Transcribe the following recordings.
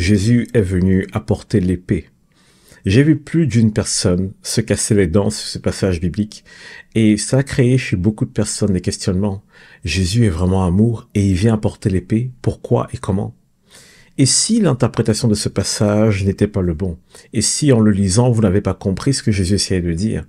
Jésus est venu apporter l'épée. J'ai vu plus d'une personne se casser les dents sur ce passage biblique et ça a créé chez beaucoup de personnes des questionnements. Jésus est vraiment amour et il vient apporter l'épée. Pourquoi et comment Et si l'interprétation de ce passage n'était pas le bon Et si en le lisant vous n'avez pas compris ce que Jésus essayait de dire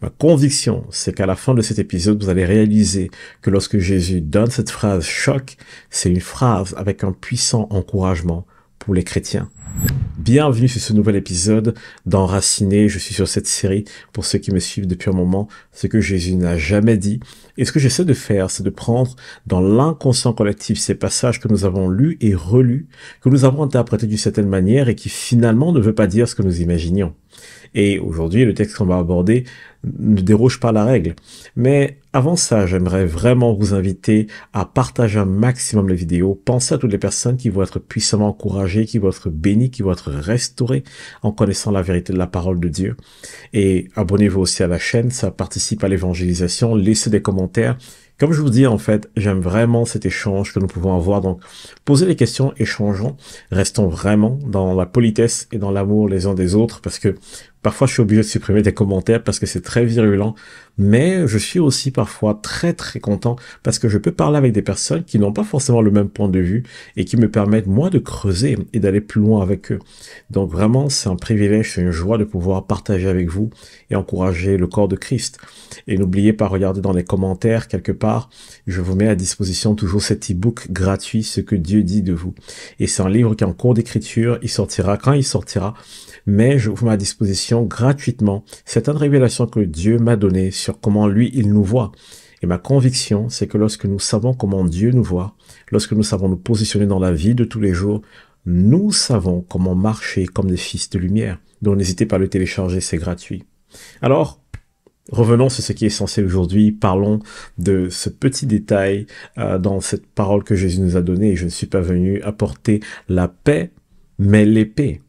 Ma conviction, c'est qu'à la fin de cet épisode, vous allez réaliser que lorsque Jésus donne cette phrase choc, c'est une phrase avec un puissant encouragement les chrétiens. Bienvenue sur ce nouvel épisode d'Enraciné. Je suis sur cette série pour ceux qui me suivent depuis un moment, ce que Jésus n'a jamais dit. Et ce que j'essaie de faire, c'est de prendre dans l'inconscient collectif ces passages que nous avons lus et relus, que nous avons interprétés d'une certaine manière et qui finalement ne veut pas dire ce que nous imaginions. Et aujourd'hui, le texte qu'on va aborder ne déroge pas la règle. Mais avant ça, j'aimerais vraiment vous inviter à partager un maximum les vidéos, Pensez à toutes les personnes qui vont être puissamment encouragées, qui vont être bénies, qui vont être restaurées en connaissant la vérité de la parole de Dieu. Et abonnez-vous aussi à la chaîne, ça participe à l'évangélisation. Laissez des commentaires. Comme je vous dis, en fait, j'aime vraiment cet échange que nous pouvons avoir. Donc, posez les questions, échangeons, restons vraiment dans la politesse et dans l'amour les uns des autres parce que Parfois, je suis obligé de supprimer des commentaires parce que c'est très virulent, mais je suis aussi parfois très très content parce que je peux parler avec des personnes qui n'ont pas forcément le même point de vue et qui me permettent moi de creuser et d'aller plus loin avec eux. Donc vraiment, c'est un privilège, c'est une joie de pouvoir partager avec vous et encourager le corps de Christ. Et n'oubliez pas, regardez dans les commentaires quelque part, je vous mets à disposition toujours cet e-book gratuit, ce que Dieu dit de vous. Et c'est un livre qui est en cours d'écriture, il sortira quand il sortira mais je mets ma disposition gratuitement certaines révélations que Dieu m'a données sur comment lui, il nous voit. Et ma conviction, c'est que lorsque nous savons comment Dieu nous voit, lorsque nous savons nous positionner dans la vie de tous les jours, nous savons comment marcher comme des fils de lumière. Donc n'hésitez pas à le télécharger, c'est gratuit. Alors, revenons sur ce qui est essentiel aujourd'hui. Parlons de ce petit détail euh, dans cette parole que Jésus nous a donnée. Je ne suis pas venu apporter la paix, mais l'épée.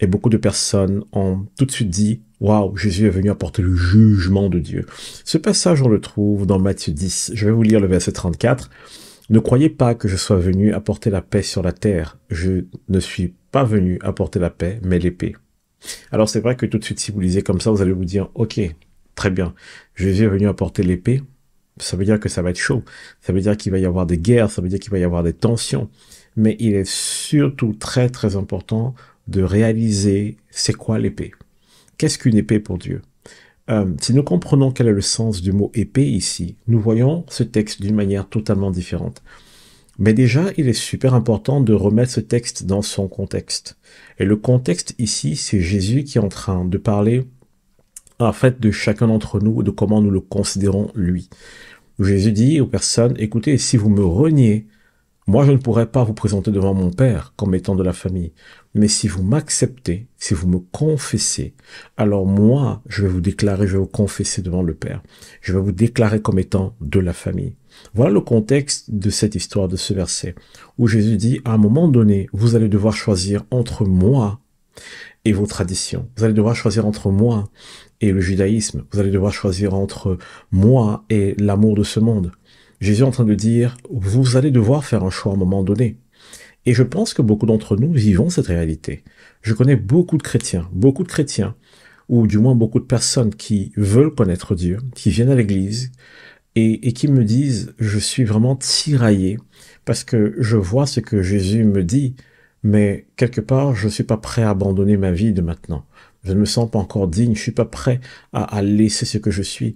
Et beaucoup de personnes ont tout de suite dit Waouh, Jésus est venu apporter le jugement de Dieu. Ce passage, on le trouve dans Matthieu 10. Je vais vous lire le verset 34. Ne croyez pas que je sois venu apporter la paix sur la terre. Je ne suis pas venu apporter la paix, mais l'épée. Alors c'est vrai que tout de suite, si vous lisez comme ça, vous allez vous dire, ok, très bien, Jésus est venu apporter l'épée. Ça veut dire que ça va être chaud. Ça veut dire qu'il va y avoir des guerres. Ça veut dire qu'il va y avoir des tensions. Mais il est surtout très très important de réaliser c'est quoi l'épée. Qu'est-ce qu'une épée pour Dieu euh, Si nous comprenons quel est le sens du mot épée ici, nous voyons ce texte d'une manière totalement différente. Mais déjà, il est super important de remettre ce texte dans son contexte. Et le contexte ici, c'est Jésus qui est en train de parler en fait de chacun d'entre nous, de comment nous le considérons lui. Jésus dit aux personnes, écoutez, si vous me reniez, moi, je ne pourrais pas vous présenter devant mon Père comme étant de la famille. Mais si vous m'acceptez, si vous me confessez, alors moi, je vais vous déclarer, je vais vous confesser devant le Père. Je vais vous déclarer comme étant de la famille. Voilà le contexte de cette histoire, de ce verset, où Jésus dit, à un moment donné, vous allez devoir choisir entre moi et vos traditions. Vous allez devoir choisir entre moi et le judaïsme. Vous allez devoir choisir entre moi et l'amour de ce monde. Jésus est en train de dire, vous allez devoir faire un choix à un moment donné. Et je pense que beaucoup d'entre nous vivons cette réalité. Je connais beaucoup de chrétiens, beaucoup de chrétiens, ou du moins beaucoup de personnes qui veulent connaître Dieu, qui viennent à l'église, et, qui me disent, je suis vraiment tiraillé, parce que je vois ce que Jésus me dit, mais quelque part, je ne suis pas prêt à abandonner ma vie de maintenant. Je ne me sens pas encore digne, je ne suis pas prêt à, à laisser ce que je suis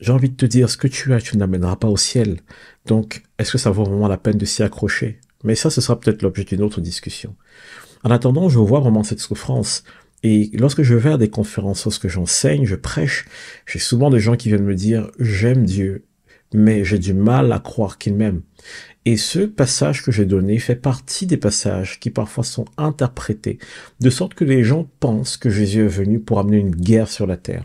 j'ai envie de te dire, ce que tu as, tu n'amèneras pas au ciel. Donc, est-ce que ça vaut vraiment la peine de s'y accrocher Mais ça, ce sera peut-être l'objet d'une autre discussion. En attendant, je vois vraiment cette souffrance. Et lorsque je vais à des conférences, lorsque j'enseigne, je prêche, j'ai souvent des gens qui viennent me dire, j'aime Dieu, mais j'ai du mal à croire qu'il m'aime. Et ce passage que j'ai donné fait partie des passages qui parfois sont interprétés, de sorte que les gens pensent que Jésus est venu pour amener une guerre sur la terre.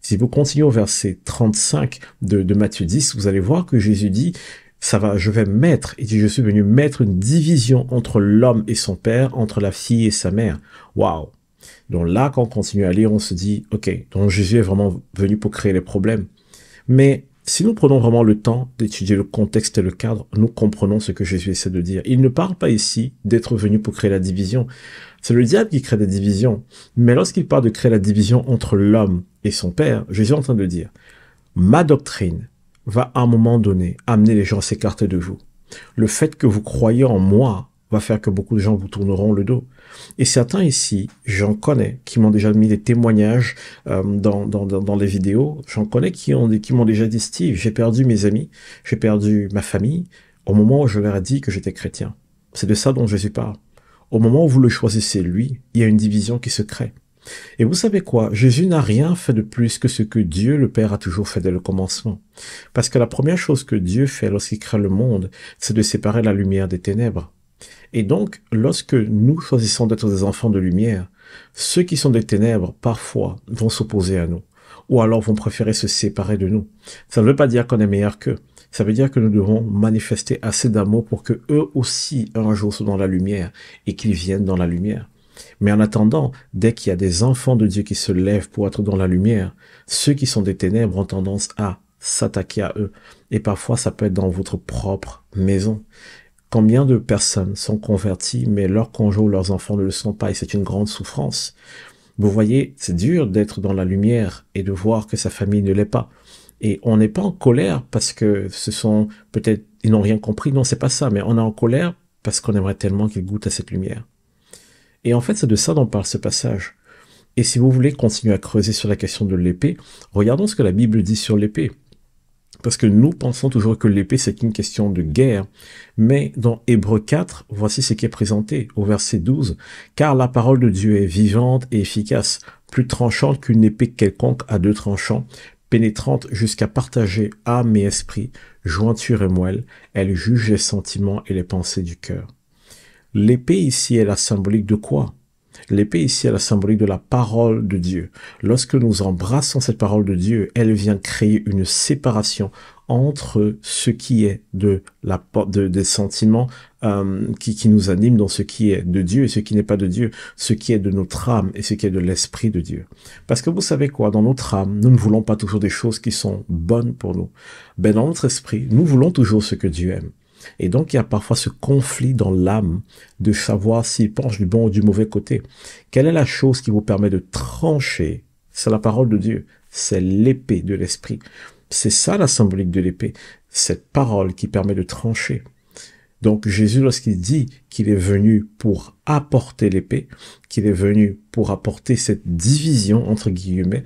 Si vous continuez au verset 35 de, de Matthieu 10, vous allez voir que Jésus dit, ça va, je vais mettre, et dit, je suis venu mettre une division entre l'homme et son père, entre la fille et sa mère. Waouh! Donc là, quand on continue à lire, on se dit, ok, donc Jésus est vraiment venu pour créer les problèmes. Mais si nous prenons vraiment le temps d'étudier le contexte et le cadre, nous comprenons ce que Jésus essaie de dire. Il ne parle pas ici d'être venu pour créer la division. C'est le diable qui crée des divisions. Mais lorsqu'il parle de créer la division entre l'homme et son père, Jésus est en train de dire, ma doctrine va à un moment donné amener les gens à s'écarter de vous. Le fait que vous croyez en moi va faire que beaucoup de gens vous tourneront le dos. Et certains ici, j'en connais, qui m'ont déjà mis des témoignages euh, dans, les vidéos, j'en connais qui, ont, qui m'ont déjà dit, Steve, j'ai perdu mes amis, j'ai perdu ma famille, au moment où je leur ai dit que j'étais chrétien. C'est de ça dont Jésus parle. Au moment où vous le choisissez, lui, il y a une division qui se crée. Et vous savez quoi Jésus n'a rien fait de plus que ce que Dieu le Père a toujours fait dès le commencement. Parce que la première chose que Dieu fait lorsqu'il crée le monde, c'est de séparer la lumière des ténèbres. Et donc, lorsque nous choisissons d'être des enfants de lumière, ceux qui sont des ténèbres, parfois, vont s'opposer à nous. Ou alors vont préférer se séparer de nous. Ça ne veut pas dire qu'on est meilleur qu'eux. Ça veut dire que nous devons manifester assez d'amour pour que eux aussi, un jour, soient dans la lumière et qu'ils viennent dans la lumière. Mais en attendant, dès qu'il y a des enfants de Dieu qui se lèvent pour être dans la lumière, ceux qui sont des ténèbres ont tendance à s'attaquer à eux. Et parfois, ça peut être dans votre propre maison. Combien de personnes sont converties, mais leurs conjoints ou leurs enfants ne le sont pas, et c'est une grande souffrance. Vous voyez, c'est dur d'être dans la lumière et de voir que sa famille ne l'est pas. Et on n'est pas en colère parce que ce sont peut-être ils n'ont rien compris. Non, c'est pas ça, mais on est en colère parce qu'on aimerait tellement qu'ils goûtent à cette lumière. Et en fait, c'est de ça dont parle ce passage. Et si vous voulez continuer à creuser sur la question de l'épée, regardons ce que la Bible dit sur l'épée. Parce que nous pensons toujours que l'épée, c'est une question de guerre. Mais dans Hébreu 4, voici ce qui est présenté au verset 12. Car la parole de Dieu est vivante et efficace, plus tranchante qu'une épée quelconque à deux tranchants, pénétrante jusqu'à partager âme et esprit, jointure et moelle. Elle juge les sentiments et les pensées du cœur. L'épée ici est la symbolique de quoi L'épée ici est la symbolique de la parole de Dieu. Lorsque nous embrassons cette parole de Dieu, elle vient créer une séparation entre ce qui est de la de, des sentiments euh, qui, qui nous animent dans ce qui est de Dieu et ce qui n'est pas de Dieu, ce qui est de notre âme et ce qui est de l'esprit de Dieu. Parce que vous savez quoi, dans notre âme, nous ne voulons pas toujours des choses qui sont bonnes pour nous. Ben dans notre esprit, nous voulons toujours ce que Dieu aime. Et donc, il y a parfois ce conflit dans l'âme de savoir s'il penche du bon ou du mauvais côté. Quelle est la chose qui vous permet de trancher C'est la parole de Dieu. C'est l'épée de l'esprit. C'est ça la symbolique de l'épée. Cette parole qui permet de trancher. Donc Jésus, lorsqu'il dit qu'il est venu pour apporter l'épée, qu'il est venu pour apporter cette division, entre guillemets,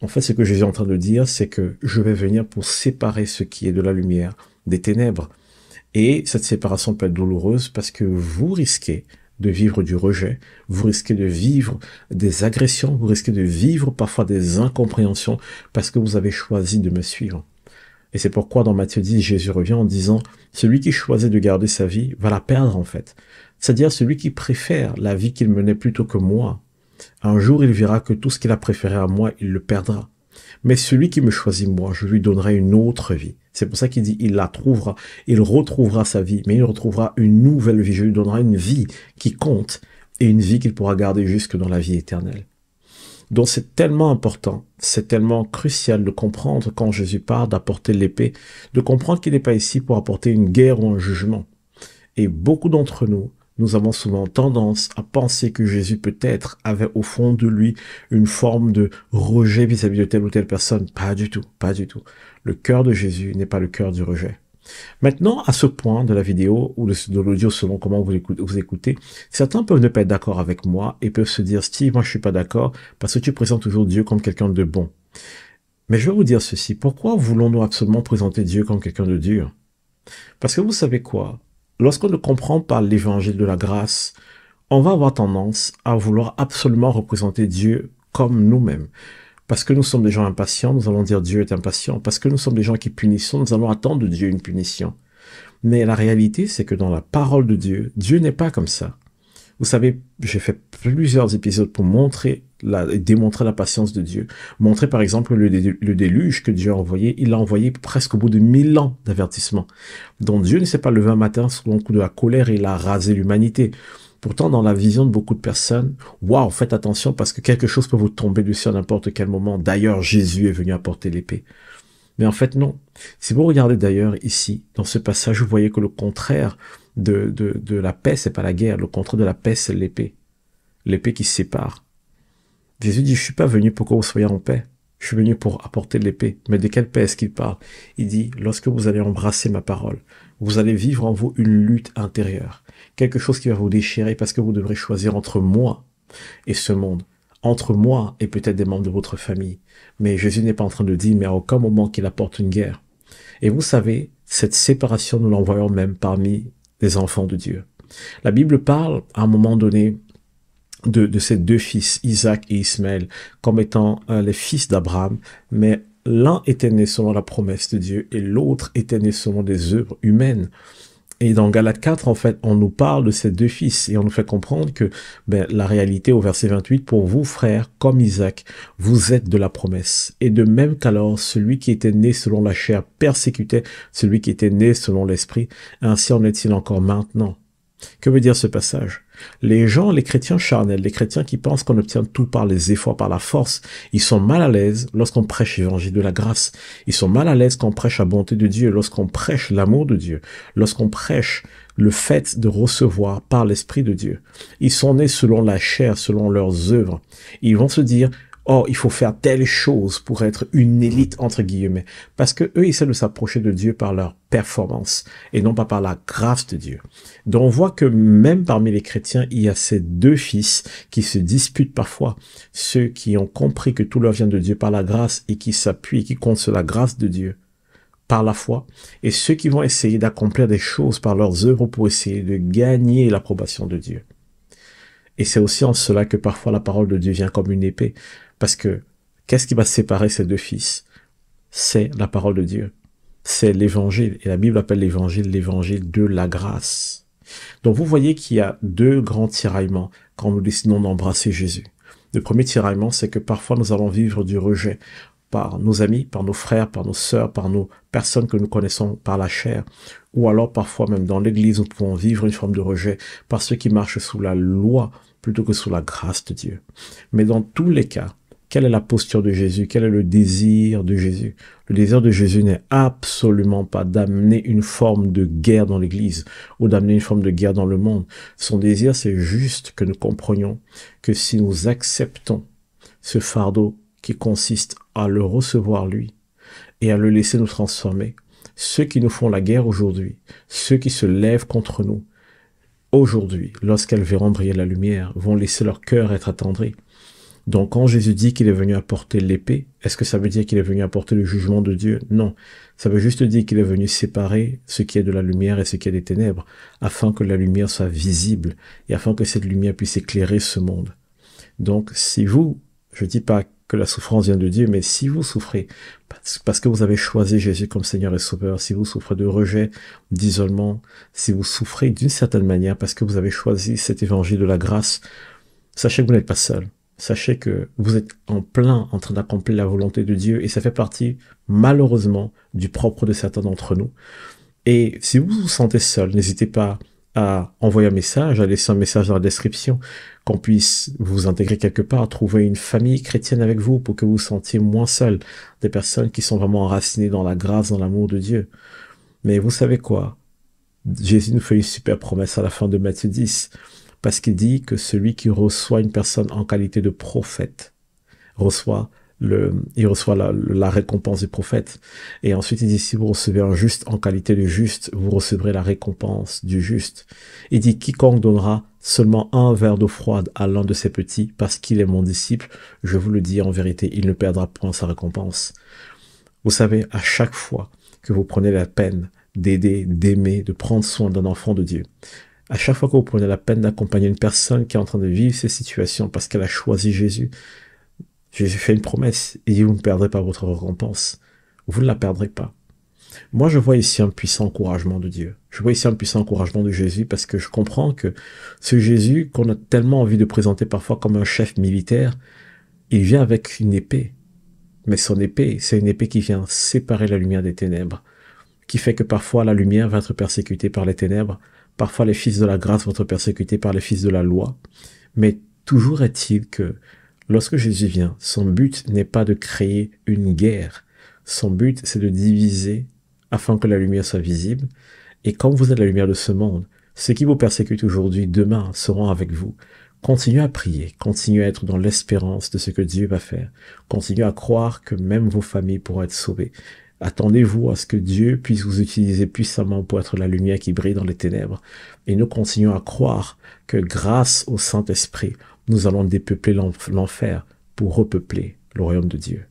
en fait, ce que Jésus est en train de dire, c'est que je vais venir pour séparer ce qui est de la lumière des ténèbres. Et cette séparation peut être douloureuse parce que vous risquez de vivre du rejet, vous risquez de vivre des agressions, vous risquez de vivre parfois des incompréhensions parce que vous avez choisi de me suivre. Et c'est pourquoi dans Matthieu 10, Jésus revient en disant, celui qui choisit de garder sa vie va la perdre en fait. C'est-à-dire celui qui préfère la vie qu'il menait plutôt que moi. Un jour, il verra que tout ce qu'il a préféré à moi, il le perdra. Mais celui qui me choisit moi, je lui donnerai une autre vie. C'est pour ça qu'il dit, il la trouvera, il retrouvera sa vie, mais il retrouvera une nouvelle vie. Je lui donnerai une vie qui compte et une vie qu'il pourra garder jusque dans la vie éternelle. Donc c'est tellement important, c'est tellement crucial de comprendre quand Jésus part, d'apporter l'épée, de comprendre qu'il n'est pas ici pour apporter une guerre ou un jugement. Et beaucoup d'entre nous, nous avons souvent tendance à penser que Jésus peut-être avait au fond de lui une forme de rejet vis-à-vis de telle ou telle personne. Pas du tout, pas du tout. Le cœur de Jésus n'est pas le cœur du rejet. Maintenant, à ce point de la vidéo ou de, l'audio selon comment vous, écoutez, vous écoutez, certains peuvent ne pas être d'accord avec moi et peuvent se dire Steve, moi je suis pas d'accord parce que tu présentes toujours Dieu comme quelqu'un de bon. Mais je vais vous dire ceci, pourquoi voulons-nous absolument présenter Dieu comme quelqu'un de dur Parce que vous savez quoi lorsqu'on ne comprend pas l'évangile de la grâce, on va avoir tendance à vouloir absolument représenter Dieu comme nous-mêmes. Parce que nous sommes des gens impatients, nous allons dire Dieu est impatient. Parce que nous sommes des gens qui punissons, nous allons attendre de Dieu une punition. Mais la réalité, c'est que dans la parole de Dieu, Dieu n'est pas comme ça. Vous savez, j'ai fait plusieurs épisodes pour montrer démontrer la patience de Dieu. Montrer par exemple le, déluge que Dieu a envoyé, il l'a envoyé presque au bout de mille ans d'avertissement. Donc Dieu ne s'est pas levé un matin sous le coup de la colère et il a rasé l'humanité. Pourtant, dans la vision de beaucoup de personnes, waouh, faites attention parce que quelque chose peut vous tomber dessus à n'importe quel moment. D'ailleurs, Jésus est venu apporter l'épée. Mais en fait, non. Si vous regardez d'ailleurs ici, dans ce passage, vous voyez que le contraire de, de la paix, c'est pas la guerre. Le contraire de la paix, c'est l'épée. L'épée qui sépare. Jésus dit, je suis pas venu pour que vous soyez en paix. Je suis venu pour apporter de l'épée. Mais de quelle paix est-ce qu'il parle Il dit, lorsque vous allez embrasser ma parole, vous allez vivre en vous une lutte intérieure. Quelque chose qui va vous déchirer parce que vous devrez choisir entre moi et ce monde. Entre moi et peut-être des membres de votre famille. Mais Jésus n'est pas en train de dire, mais à aucun moment qu'il apporte une guerre. Et vous savez, cette séparation, nous l'envoyons même parmi les enfants de Dieu. La Bible parle à un moment donné de, de ces deux fils, Isaac et Ismaël, comme étant euh, les fils d'Abraham, mais l'un était né selon la promesse de Dieu et l'autre était né selon des œuvres humaines. Et dans Galate 4, en fait, on nous parle de ces deux fils et on nous fait comprendre que ben, la réalité au verset 28, pour vous frères, comme Isaac, vous êtes de la promesse. Et de même qu'alors, celui qui était né selon la chair persécutait celui qui était né selon l'esprit, ainsi en est-il encore maintenant. Que veut dire ce passage les gens, les chrétiens charnels, les chrétiens qui pensent qu'on obtient tout par les efforts, par la force, ils sont mal à l'aise lorsqu'on prêche l'évangile de la grâce. Ils sont mal à l'aise quand on prêche la bonté de Dieu, lorsqu'on prêche l'amour de Dieu, lorsqu'on prêche le fait de recevoir par l'Esprit de Dieu. Ils sont nés selon la chair, selon leurs œuvres. Ils vont se dire, oh, il faut faire telle chose pour être une élite, entre guillemets. Parce que eux essaient de s'approcher de Dieu par leur performance et non pas par la grâce de Dieu. Donc on voit que même parmi les chrétiens, il y a ces deux fils qui se disputent parfois. Ceux qui ont compris que tout leur vient de Dieu par la grâce et qui s'appuient et qui comptent sur la grâce de Dieu par la foi et ceux qui vont essayer d'accomplir des choses par leurs œuvres pour essayer de gagner l'approbation de Dieu. Et c'est aussi en cela que parfois la parole de Dieu vient comme une épée. Parce que qu'est-ce qui va séparer ces deux fils C'est la parole de Dieu. C'est l'évangile. Et la Bible appelle l'évangile l'évangile de la grâce. Donc vous voyez qu'il y a deux grands tiraillements quand nous décidons d'embrasser Jésus. Le premier tiraillement, c'est que parfois nous allons vivre du rejet par nos amis, par nos frères, par nos sœurs, par nos personnes que nous connaissons par la chair. Ou alors parfois même dans l'Église, nous pouvons vivre une forme de rejet par ceux qui marchent sous la loi plutôt que sous la grâce de Dieu. Mais dans tous les cas, quelle est la posture de Jésus Quel est le désir de Jésus Le désir de Jésus n'est absolument pas d'amener une forme de guerre dans l'Église ou d'amener une forme de guerre dans le monde. Son désir, c'est juste que nous comprenions que si nous acceptons ce fardeau qui consiste à le recevoir lui et à le laisser nous transformer, ceux qui nous font la guerre aujourd'hui, ceux qui se lèvent contre nous, aujourd'hui, lorsqu'elles verront briller la lumière, vont laisser leur cœur être attendri. Donc quand Jésus dit qu'il est venu apporter l'épée, est-ce que ça veut dire qu'il est venu apporter le jugement de Dieu Non. Ça veut juste dire qu'il est venu séparer ce qui est de la lumière et ce qui est des ténèbres, afin que la lumière soit visible et afin que cette lumière puisse éclairer ce monde. Donc si vous, je ne dis pas que la souffrance vient de Dieu, mais si vous souffrez, parce que vous avez choisi Jésus comme Seigneur et Sauveur, si vous souffrez de rejet, d'isolement, si vous souffrez d'une certaine manière parce que vous avez choisi cet évangile de la grâce, sachez que vous n'êtes pas seul sachez que vous êtes en plein en train d'accomplir la volonté de Dieu et ça fait partie malheureusement du propre de certains d'entre nous. Et si vous vous sentez seul, n'hésitez pas à envoyer un message, à laisser un message dans la description, qu'on puisse vous intégrer quelque part, trouver une famille chrétienne avec vous pour que vous vous sentiez moins seul, des personnes qui sont vraiment enracinées dans la grâce, dans l'amour de Dieu. Mais vous savez quoi Jésus nous fait une super promesse à la fin de Matthieu 10 parce qu'il dit que celui qui reçoit une personne en qualité de prophète reçoit le, il reçoit la, la, récompense du prophète. Et ensuite, il dit, si vous recevez un juste en qualité de juste, vous recevrez la récompense du juste. Il dit, quiconque donnera seulement un verre d'eau froide à l'un de ses petits, parce qu'il est mon disciple, je vous le dis en vérité, il ne perdra point sa récompense. Vous savez, à chaque fois que vous prenez la peine d'aider, d'aimer, de prendre soin d'un enfant de Dieu, à chaque fois que vous prenez la peine d'accompagner une personne qui est en train de vivre ces situations parce qu'elle a choisi Jésus, Jésus fait une promesse. et dit, vous ne perdrez pas votre récompense. Vous ne la perdrez pas. Moi, je vois ici un puissant encouragement de Dieu. Je vois ici un puissant encouragement de Jésus parce que je comprends que ce Jésus qu'on a tellement envie de présenter parfois comme un chef militaire, il vient avec une épée. Mais son épée, c'est une épée qui vient séparer la lumière des ténèbres, qui fait que parfois la lumière va être persécutée par les ténèbres, Parfois les fils de la grâce vont être persécutés par les fils de la loi. Mais toujours est-il que lorsque Jésus vient, son but n'est pas de créer une guerre. Son but, c'est de diviser afin que la lumière soit visible. Et comme vous êtes la lumière de ce monde, ceux qui vous persécutent aujourd'hui, demain, seront avec vous. Continuez à prier, continuez à être dans l'espérance de ce que Dieu va faire, continuez à croire que même vos familles pourront être sauvées. Attendez-vous à ce que Dieu puisse vous utiliser puissamment pour être la lumière qui brille dans les ténèbres. Et nous continuons à croire que grâce au Saint-Esprit, nous allons dépeupler l'enfer pour repeupler le royaume de Dieu.